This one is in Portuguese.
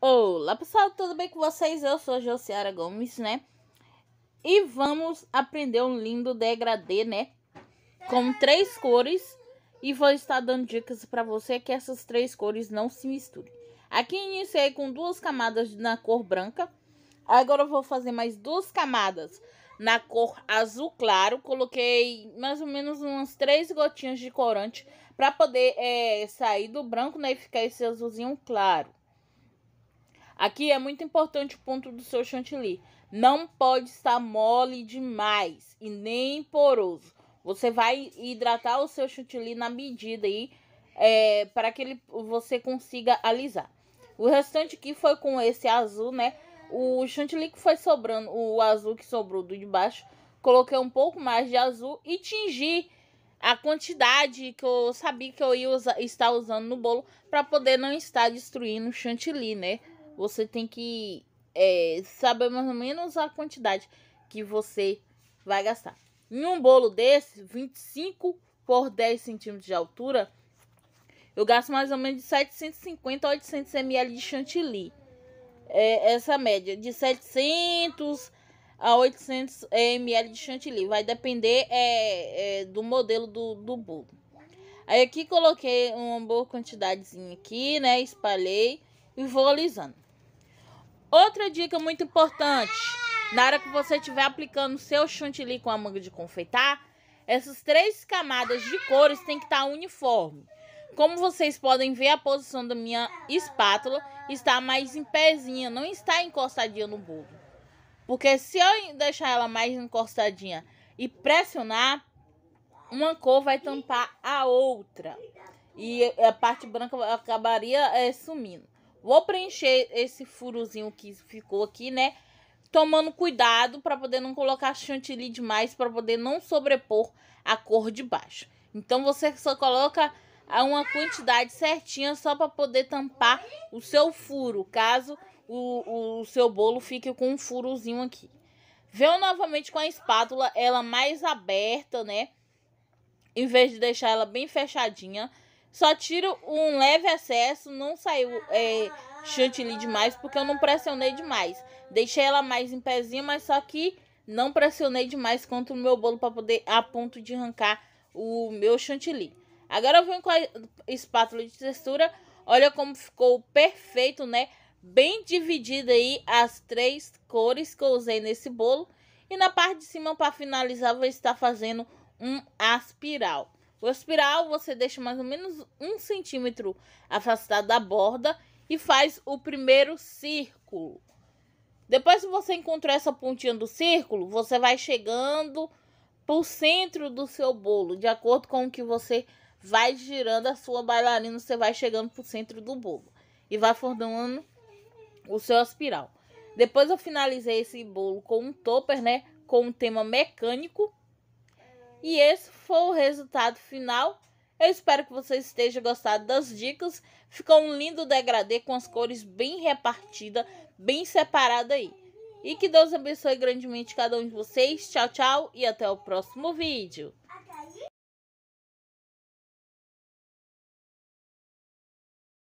Olá pessoal, tudo bem com vocês? Eu sou a Josiara Gomes, né? E vamos aprender um lindo degradê, né? Com três cores e vou estar dando dicas para você que essas três cores não se misturem. Aqui iniciei com duas camadas na cor branca. Agora eu vou fazer mais duas camadas na cor azul claro. Coloquei mais ou menos umas três gotinhas de corante para poder é, sair do branco né, e ficar esse azulzinho claro. Aqui é muito importante o ponto do seu chantilly. Não pode estar mole demais e nem poroso. Você vai hidratar o seu chantilly na medida aí é, para que ele, você consiga alisar. O restante aqui foi com esse azul, né? O chantilly que foi sobrando, o azul que sobrou do de baixo, coloquei um pouco mais de azul e tingi a quantidade que eu sabia que eu ia usar, estar usando no bolo para poder não estar destruindo o chantilly, né? Você tem que é, saber mais ou menos a quantidade que você vai gastar. Em um bolo desse, 25 por 10 centímetros de altura, eu gasto mais ou menos de 750 a 800 ml de chantilly. É essa média, de 700 a 800 é, ml de chantilly. Vai depender é, é, do modelo do, do bolo. Aí aqui coloquei uma boa quantidadezinha aqui, né? Espalhei e vou alisando. Outra dica muito importante: na hora que você estiver aplicando o seu chantilly com a manga de confeitar, essas três camadas de cores têm que estar uniforme. Como vocês podem ver, a posição da minha espátula está mais em pezinha, não está encostadinha no bolo. Porque se eu deixar ela mais encostadinha e pressionar, uma cor vai tampar a outra. E a parte branca acabaria é, sumindo. Vou preencher esse furozinho que ficou aqui, né? Tomando cuidado para poder não colocar chantilly demais, para poder não sobrepor a cor de baixo. Então você só coloca uma quantidade certinha só para poder tampar o seu furo, caso o, o seu bolo fique com um furozinho aqui. Veio novamente com a espátula, ela mais aberta, né? Em vez de deixar ela bem fechadinha. Só tiro um leve acesso, não saiu é, chantilly demais, porque eu não pressionei demais. Deixei ela mais em pezinho, mas só que não pressionei demais contra o meu bolo para poder a ponto de arrancar o meu chantilly. Agora eu venho com a espátula de textura. Olha como ficou perfeito, né? Bem dividida aí as três cores que eu usei nesse bolo. E na parte de cima, para finalizar, vou estar fazendo um aspiral. O espiral você deixa mais ou menos um centímetro afastado da borda e faz o primeiro círculo. Depois que você encontrou essa pontinha do círculo, você vai chegando para o centro do seu bolo, de acordo com o que você vai girando a sua bailarina, você vai chegando para o centro do bolo e vai formando o seu espiral. Depois eu finalizei esse bolo com um topper, né, com um tema mecânico e esse foi o resultado final. Eu espero que vocês estejam gostado das dicas. Ficou um lindo degradê com as cores bem repartidas, bem separada aí. E que Deus abençoe grandemente cada um de vocês. Tchau, tchau e até o próximo vídeo.